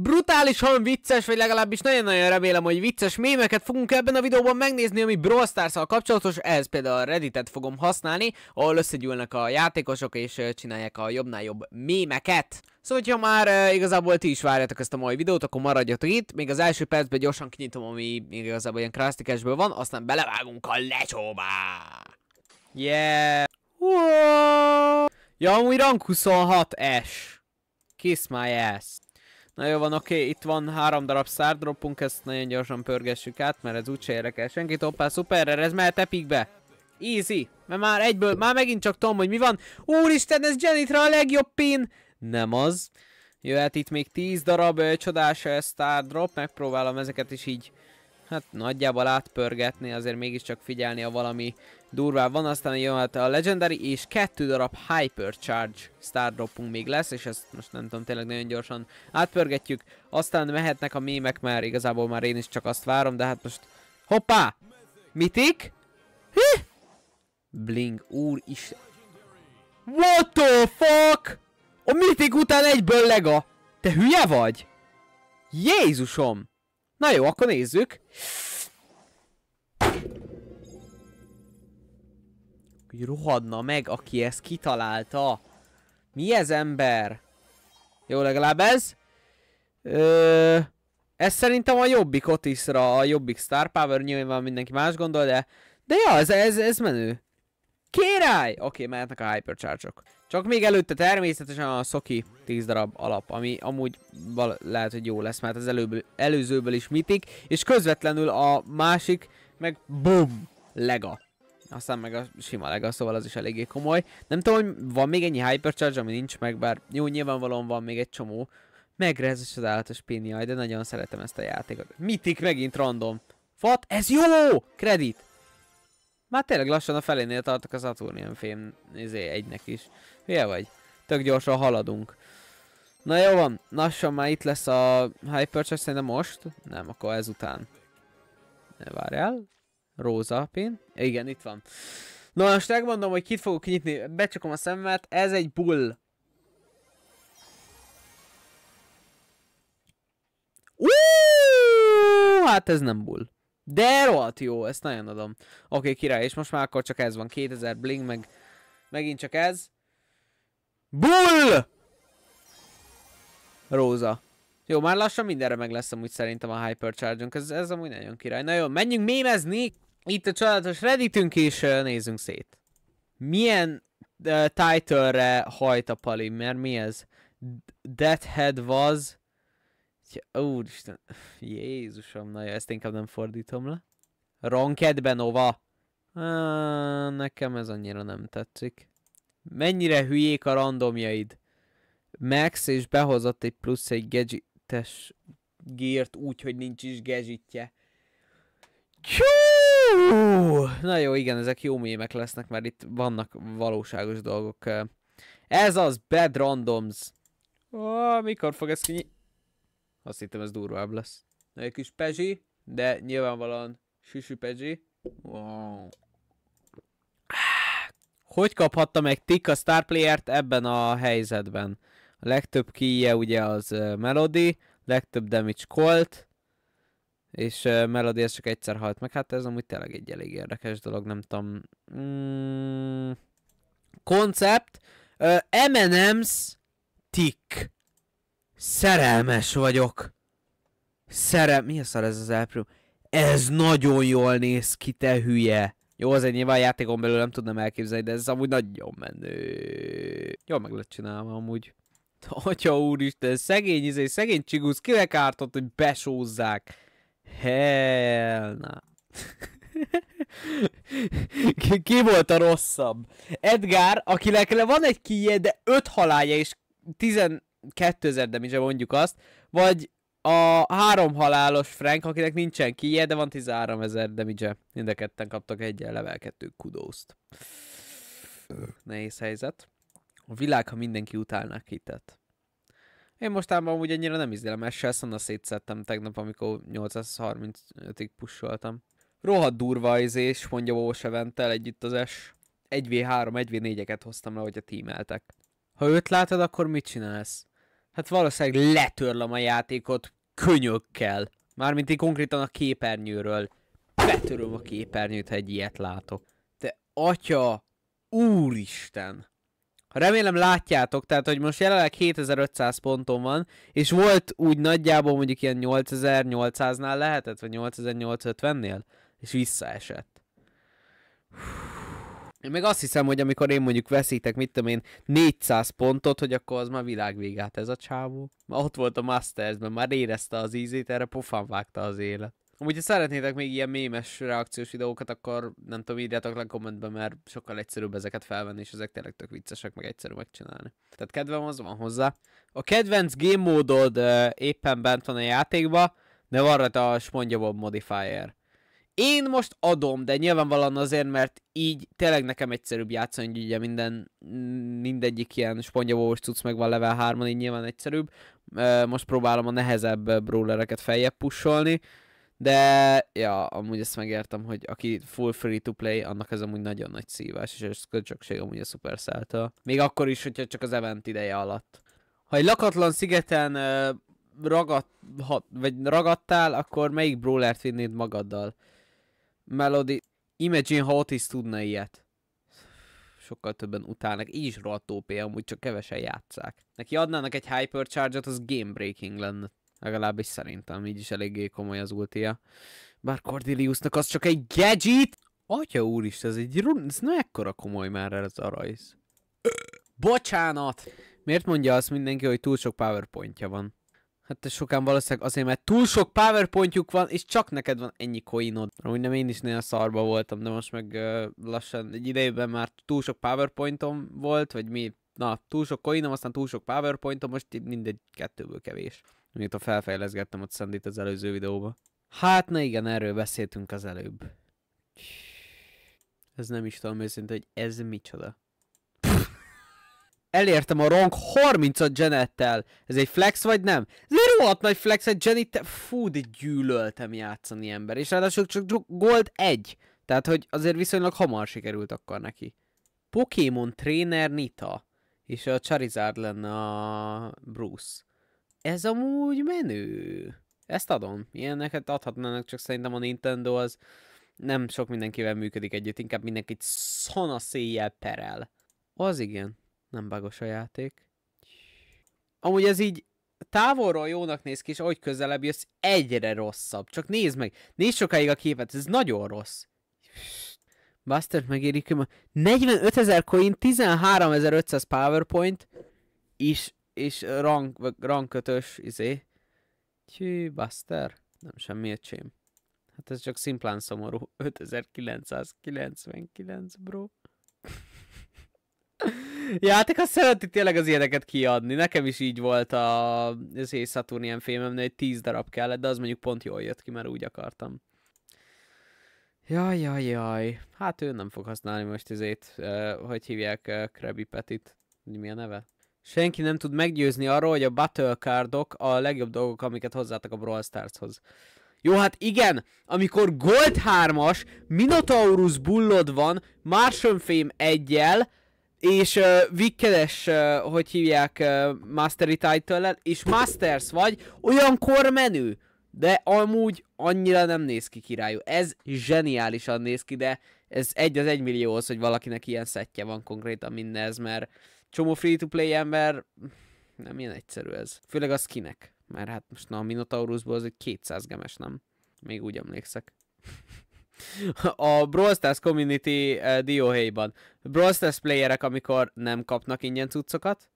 brutálisan vicces, vagy legalábbis nagyon-nagyon remélem, hogy vicces mémeket fogunk ebben a videóban megnézni, ami Brawl stars kapcsolatos, ez például a reddit fogom használni, ahol összegyűlnek a játékosok és csinálják a jobbnál jobb mémeket. Szóval, hogyha már e, igazából ti is várjátok ezt a mai videót, akkor maradjatok itt. Még az első percben gyorsan kinyitom, ami még igazából ilyen krasztikásből van, aztán belevágunk a lecsóba. Yeah! Wow! Ja, amúgy rank 26 es Kiss my ass. Na jó van, oké, itt van három darab szárdropunk, ezt nagyon gyorsan pörgessük át, mert ez úgyse érdekel senkit. Hoppá, szuperre, ez mehet epikbe. Easy. Mert már egyből, már megint csak tudom, hogy mi van. Úristen, ez Janitra a legjobb pin! Nem az. Jöhet itt még 10 darab ö, csodás ö, star drop, megpróbálom ezeket is így hát nagyjából átpörgetni, azért mégiscsak figyelni, a valami durvá van, aztán jöhet a Legendary, és kettő darab Hypercharge Star Dropunk még lesz, és ezt most nem tudom, tényleg nagyon gyorsan átpörgetjük, aztán mehetnek a mémek, mert igazából már én is csak azt várom, de hát most, hoppá! Mitik? Hi? Bling, úr is. What the fuck? A mitik után egyből lega. Te hülye vagy? Jézusom! Na jó, akkor nézzük. Hogy rohadna meg, aki ezt kitalálta. Mi ez ember? Jó, legalább ez. Ö, ez szerintem a jobbik Otisra, a jobbik Star Power, nyilván mindenki más gondol, de... De ja, ez, ez, ez menő. Király! Oké, okay, mehetnek a hypercharge -ok. Csak még előtte természetesen a Szoki 10 darab alap, ami amúgy lehet, hogy jó lesz, mert az előből, előzőből is mitik, és közvetlenül a másik, meg boom Lega. Aztán meg a sima lega, szóval az is eléggé komoly. Nem tudom, hogy van még ennyi hypercharge, ami nincs meg, bár jó, nyilvánvalóan van még egy csomó. Megrezes az állatos pin, de nagyon szeretem ezt a játékot. Mitik megint random. Fat, ez jó! Kredit! Már tényleg lassan a felénél tartok az Saturnian fém izé, egynek is. Hülye vagy? Tök gyorsan haladunk. Na jó van, lassan már itt lesz a Hypercharge, szerintem most? Nem, akkor ezután. Ne várjál. Róza pin. Igen, itt van. Na most megmondom, hogy kit fogok nyitni. Becsukom a szemmet. Ez egy bull. Uuuu, hát ez nem bull. De rohadt jó, ezt nagyon adom. Oké, okay, király, és most már akkor csak ez van. 2000 bling, meg megint csak ez. Bull! Róza. Jó, már lassan mindenre meg lesz amúgy szerintem a Hypercharge-unk. Ez, ez amúgy nagyon király. Na jó, menjünk mémezni! Itt a csodálatos redditünk is, nézzünk szét. Milyen uh, title-re hajt a pali? Mert mi ez? Deathhead was... Ja, úristen, Jézusom, na jó, ezt inkább nem fordítom le. Ronkedben, Nova! Ah, nekem ez annyira nem tetszik. Mennyire hülyék a randomjaid? Max és behozott egy plusz egy gadgetes gírt úgy, hogy nincs is gadgetje. Na jó, igen, ezek jó mémek lesznek, mert itt vannak valóságos dolgok. Ez az, Bad Randoms. Ó, mikor fog ez kinyitni? Azt hittem ez durvább lesz. Egy kis pezsi, de nyilvánvalóan süsű pezsi. Wow. Hogy kaphatta meg tik a Star Player-t ebben a helyzetben? A legtöbb kije ugye az Melody, legtöbb damage Colt, és Melody ez csak egyszer halt meg. Hát ez amúgy tényleg egy elég érdekes dolog, nem tudom. Mm. Uh, M&M's Tick. Szerelmes vagyok. Szerel... Mi a szar ez az April? Ez nagyon jól néz ki, te hülye. Jó, egy nyilván játékon belül nem tudnám elképzelni, de ez amúgy nagyon menő. Jól meg lett csinálva amúgy. Atya úristen, szegény izé, szegény csigusz, kinek ártott, hogy besózzák? Hell na. ki, ki volt a rosszabb? Edgar, akinek van egy kije, de öt halálja és tizen... 2000 damage mondjuk azt, vagy a három halálos Frank, akinek nincsen kije, de van 13 ezer damage Mind a ketten kaptak egyen level 2 kudózt. Nehéz helyzet. A világ, ha mindenki utálná kitet. Én mostában úgy ennyire nem izlélem, ezt Shelson-a szétszettem tegnap, amikor 835-ig pusoltam. Rohadt durva izés, mondja Bós Eventel együtt az S. 1v3, 1v4-eket hoztam le, hogy a tímeltek. Ha őt látod, akkor mit csinálsz? hát valószínűleg letörlöm a játékot könyökkel. Mármint így konkrétan a képernyőről. Betöröm a képernyőt, ha egy ilyet látok. De atya, úristen! Remélem látjátok, tehát hogy most jelenleg 7500 ponton van, és volt úgy nagyjából mondjuk ilyen 8800-nál lehetett, vagy 8850-nél, és visszaesett. Hú. Én meg azt hiszem, hogy amikor én mondjuk veszítek, mit tudom én, 400 pontot, hogy akkor az már világvégát ez a csávó. Már ott volt a Mastersben, már érezte az ízét, erre pofán vágta az élet. Amúgy, ha szeretnétek még ilyen mémes reakciós videókat, akkor nem tudom, írjátok le kommentbe, mert sokkal egyszerűbb ezeket felvenni, és ezek tényleg tök viccesek, meg egyszerű megcsinálni. Tehát kedvem az van hozzá. A kedvenc game módod uh, éppen bent van a játékba, de van rajta a SpongeBob Modifier. Én most adom, de nyilvánvalóan azért, mert így tényleg nekem egyszerűbb játszani, hogy ugye minden, mindegyik ilyen spongyavós cucc meg van level 3-on, így nyilván egyszerűbb. Most próbálom a nehezebb brawlereket feljebb pusolni, de ja, amúgy ezt megértem, hogy aki full free-to-play, annak ez amúgy nagyon nagy szívás, és ez köcsökség amúgy a Supercell-től. Még akkor is, hogyha csak az event ideje alatt. Ha egy lakatlan szigeten ragad, ha, vagy ragadtál, akkor melyik brawlert vinnéd magaddal? Melody. Imagine, ha is tudna ilyet. Sokkal többen utálnak. Így is rohadt OP, amúgy csak kevesen játszák. Neki adnának egy hypercharge-ot, az game breaking lenne. Legalábbis szerintem, így is eléggé komoly az ultia. Bár Cordeliusnak az csak egy gadget! Atya is, ez egy run... Ez nem ekkora komoly már ez a rajz. Bocsánat! Miért mondja azt mindenki, hogy túl sok powerpointja van? Hát sokan valószínűleg azért, mert túl sok powerpointjuk van, és csak neked van ennyi coinod. Úgy nem én is néha szarba voltam, de most meg uh, lassan egy idejében már túl sok powerpointom volt, vagy mi, na, túl sok coinom, aztán túl sok powerpointom, most mindegy kettőből kevés. Amit a felfejleszgettem ott Szendit az előző videóba. Hát, na igen, erről beszéltünk az előbb. Ez nem is tudom őszintén, hogy ez micsoda. Elértem a rank 30-at Janettel. Ez egy flex vagy nem? Ez rohadt nagy flex, egy Jenny, te... fú, de gyűlöltem játszani ember. És ráadásul csak gold egy. Tehát, hogy azért viszonylag hamar sikerült akkor neki. Pokémon tréner Nita. És a Charizard lenne a Bruce. Ez amúgy menő. Ezt adom. Ilyeneket adhatnának, csak szerintem a Nintendo az nem sok mindenkivel működik együtt, inkább mindenkit szana széjjel perel. Az igen, nem bagos a játék. Amúgy ez így távolról jónak néz ki, és ahogy közelebb jössz, egyre rosszabb. Csak nézd meg, nézd sokáig a képet, ez nagyon rossz. Bastard megérik, 45 ezer coin, 13.500 powerpoint, és, és rank, rankötös, izé. Tjű, Buster. Nem semmi csém. Hát ez csak szimplán szomorú. 5999, bro játék azt szereti tényleg az ilyeneket kiadni. Nekem is így volt a, az Saturn ilyen filmemnél, hogy 10 darab kellett, de az mondjuk pont jól jött ki, mert úgy akartam. Jaj, jaj, jaj. Hát ő nem fog használni most ezért, uh, hogy hívják uh, Krabby Petit. Mi a neve? Senki nem tud meggyőzni arról, hogy a battle cardok a legjobb dolgok, amiket hozzátok a Brawl Starshoz. Jó, hát igen, amikor Gold 3-as Minotaurus bullod van Martian Fame 1-jel, és uh, Vickeres, uh, hogy hívják, uh, Mastery title és Masters vagy, olyan menő, de amúgy annyira nem néz ki királyú. Ez zseniálisan néz ki, de ez egy az egy millióhoz, hogy valakinek ilyen szettje van konkrétan mindez, mert csomó free-to-play ember, nem ilyen egyszerű ez. Főleg az kinek, mert hát most na, a Minotaurusból az egy 200 gemes, nem? Még úgy emlékszek. a Brawl Stars Community uh, dióhéjban. Brawl Stars playerek, amikor nem kapnak ingyen cuccokat.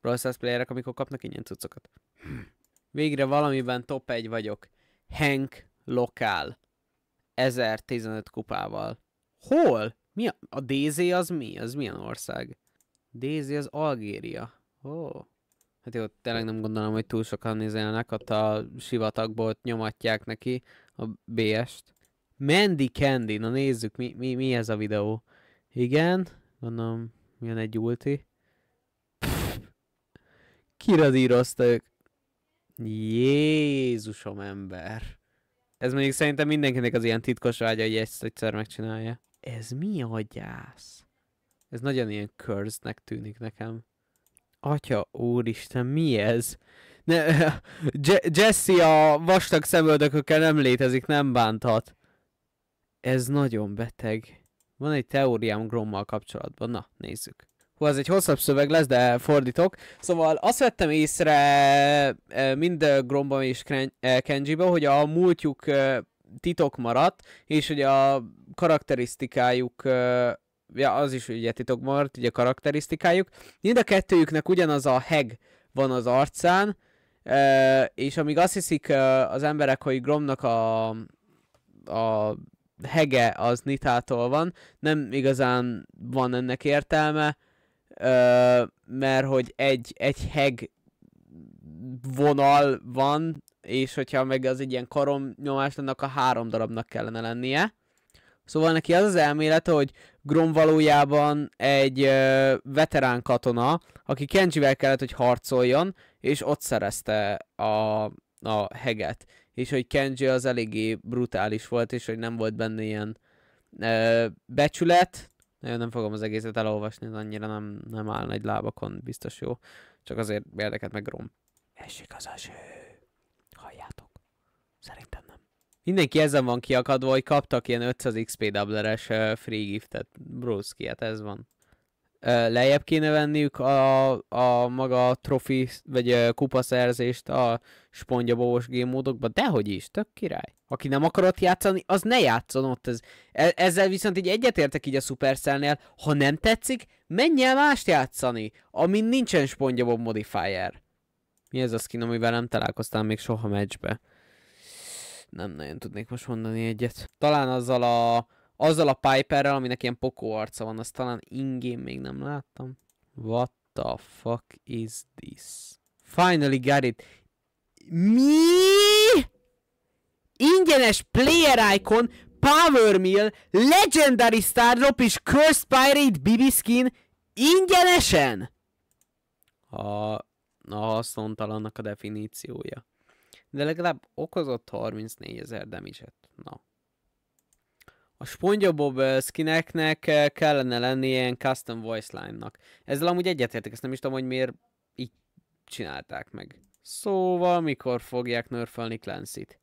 Brawl Stars playerek, amikor kapnak ingyen cuccokat. Végre valamiben top 1 vagyok. Hank Lokál. 1015 kupával. Hol? Mi a, a DZ az mi? Az milyen ország? DZ az Algéria. Ó. Oh. Hát jó, tényleg nem gondolom, hogy túl sokan nézelnek, ott a sivatagból ott nyomatják neki a BS-t. Mandy Candy. Na nézzük, mi, mi, mi ez a videó. Igen, gondolom, milyen egy ulti. Kiradírozta ők. Jézusom ember. Ez mondjuk szerintem mindenkinek az ilyen titkos vágya, hogy ezt egyszer megcsinálja. Ez mi gyász? Ez nagyon ilyen cursednek tűnik nekem. Atya, úristen, mi ez? Ne, Jesse a vastag szemöldökökkel nem létezik, nem bántat. Ez nagyon beteg. Van egy teóriám Grommal kapcsolatban. Na, nézzük. Hú, ez egy hosszabb szöveg lesz, de fordítok. Szóval azt vettem észre eh, mind eh, Gromban és eh, Kenji-ben, hogy a múltjuk titok maradt, és hogy a karakterisztikájuk ja, az is ugye titok maradt, ugye karakterisztikájuk. Mind a kettőjüknek ugyanaz a heg van az arcán, és amíg azt hiszik az emberek, hogy Gromnak a, a hege az Nitától van, nem igazán van ennek értelme, ö, mert hogy egy, egy heg vonal van, és hogyha meg az egy ilyen nyomás, annak a három darabnak kellene lennie. Szóval neki az az elmélet hogy Grom valójában egy ö, veterán katona, aki Kenjivel kellett, hogy harcoljon, és ott szerezte a, a heget és hogy Kenji az eléggé brutális volt, és hogy nem volt benne ilyen ö, becsület. Nagyon nem fogom az egészet elolvasni, az annyira nem, nem áll nagy lábakon, biztos jó. Csak azért érdeket meg rom. Esik az eső. Halljátok. Szerintem nem. Mindenki ezen van kiakadva, hogy kaptak ilyen 500 XP doubleres free giftet. Broski, hát ez van lejjebb kéne venniük a, a maga trofi, vagy a kupaszerzést a spongyabobos gémódokba, dehogy is, tök király. Aki nem akarott játszani, az ne játszon ott. Ez, e, ezzel viszont így egyetértek így a Supercellnél, ha nem tetszik, menj el mást játszani, amin nincsen spongyabob modifier. Mi ez a skin, amivel nem találkoztam még soha meccsbe? Nem nagyon tudnék most mondani egyet. Talán azzal a azzal a Piperrel, aminek ilyen pokó arca van, azt talán ingén még nem láttam. What the fuck is this? Finally got it. Mi? Ingyenes player icon, power meal, legendary star drop és cursed pirate bibi skin ingyenesen? A, a haszontalannak a definíciója. De legalább okozott 34 ezer damage-et. Na a SpongeBob eh, skineknek eh, kellene lenni ilyen custom voice line-nak. Ezzel amúgy egyetértek, ezt nem is tudom, hogy miért így csinálták meg. Szóval mikor fogják nörfölni Clancy-t?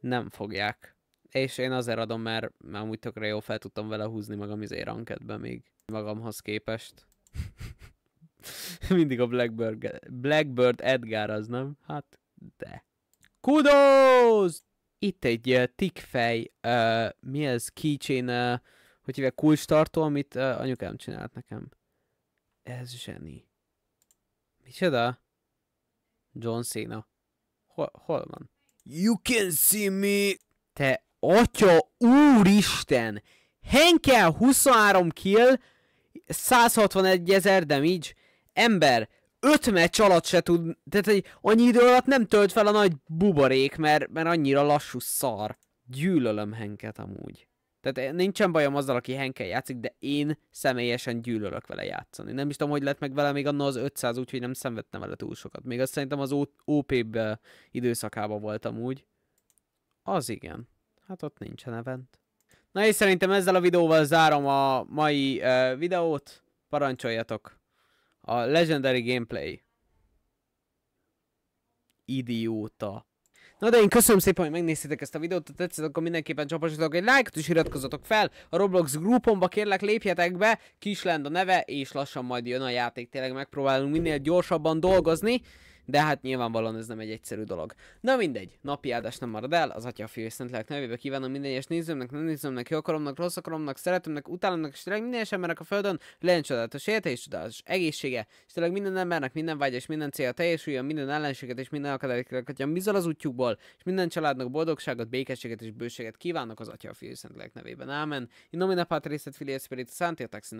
Nem fogják. És én azért adom, mert, mert amúgy tökre jól fel tudtam vele húzni magam izé rankedbe még magamhoz képest. Mindig a Blackbird, Blackbird Edgar az, nem? Hát, de. Kudos! itt egy uh, tikfej, uh, mi ez, keychain, uh, hogy hívják, tartó, amit uh, anyukám csinált nekem. Ez zseni. Micsoda? John Cena. Hol, hol van? You can see me! Te atya úristen! Henkel 23 kill, 161 ezer damage. Ember, öt meccs alatt se tud, tehát egy annyi idő alatt nem tölt fel a nagy buborék, mert, mert annyira lassú szar. Gyűlölöm Henket amúgy. Tehát eh, nincsen bajom azzal, aki Henkel játszik, de én személyesen gyűlölök vele játszani. Nem is tudom, hogy lett meg vele még anna az 500, úgyhogy nem szenvedtem vele túl sokat. Még azt szerintem az op eh, időszakában voltam úgy. Az igen. Hát ott nincsen event. Na és szerintem ezzel a videóval zárom a mai uh, videót. Parancsoljatok! A Legendary Gameplay. Idióta. Na de én köszönöm szépen, hogy megnéztétek ezt a videót, ha tetszett, akkor mindenképpen csapassatok egy lájkot és iratkozzatok fel. A Roblox grupomba kérlek lépjetek be, Kislend a neve, és lassan majd jön a játék. Tényleg megpróbálunk minél gyorsabban dolgozni. De hát nyilvánvalóan ez nem egy egyszerű dolog. Na mindegy, napi áldás nem marad el, az Atya, a Fiú és Szentlélek nevébe kívánom minden egyes nézőmnek, nem nézőmnek, jó akaromnak, rossz akaromnak, szeretőmnek, utálomnak, és tényleg minden embernek a Földön legyen csodálatos élete és csodálatos egészsége, és tényleg minden embernek minden vágy és minden célja teljesüljön, minden ellenséget és minden akadályokat, akadályokatjan bizal az útjukból, és minden családnak boldogságot, békességet és bőséget kívánok az Atya, a Fiú és Szentlélek nevében. Amen. In nomine Patris et Filii et Spiritus Sancti, et ex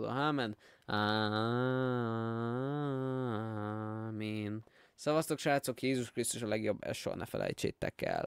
Amen. Amen. Szavaztok srácok, Jézus Krisztus a legjobb, ezt soha ne felejtsétek el.